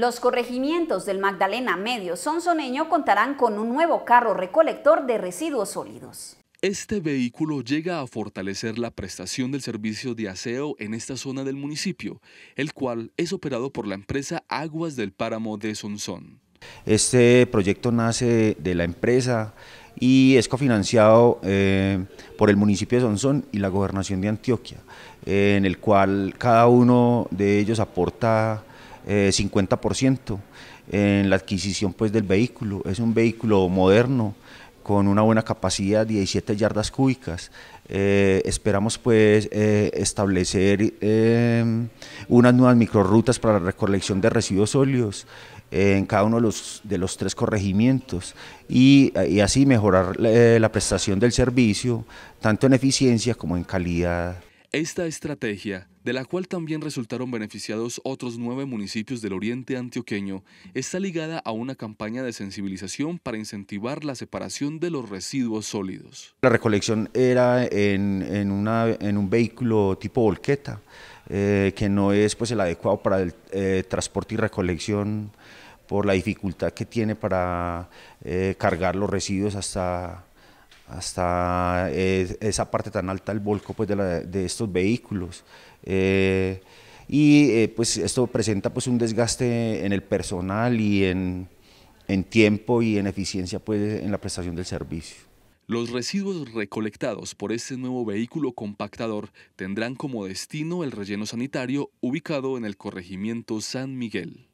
Los corregimientos del Magdalena Medio Sonsoneño contarán con un nuevo carro recolector de residuos sólidos. Este vehículo llega a fortalecer la prestación del servicio de aseo en esta zona del municipio, el cual es operado por la empresa Aguas del Páramo de Sonsón. Este proyecto nace de la empresa y es cofinanciado eh, por el municipio de Sonsón y la gobernación de Antioquia, en el cual cada uno de ellos aporta 50% eh, en la adquisición pues del vehículo. Es un vehículo moderno con una buena capacidad, 17 yardas cúbicas. Eh, esperamos pues eh, establecer unas nuevas microrutas para la recolección de residuos sólidos en cada uno de los, de los tres corregimientos y, así mejorar la, la prestación del servicio, tanto en eficiencia como en calidad esta estrategia, de la cual también resultaron beneficiados otros nueve municipios del oriente antioqueño, está ligada a una campaña de sensibilización para incentivar la separación de los residuos sólidos. La recolección era en, un vehículo tipo volqueta, eh, que no es pues, el adecuado para el eh, transporte y recolección por la dificultad que tiene para eh, cargar los residuos hasta hasta eh, esa parte tan alta del volco pues, de, estos vehículos. Eh, y eh, pues esto presenta pues, un desgaste en el personal y en, en tiempo y en eficiencia pues, en la prestación del servicio. Los residuos recolectados por este nuevo vehículo compactador tendrán como destino el relleno sanitario ubicado en el corregimiento San Miguel.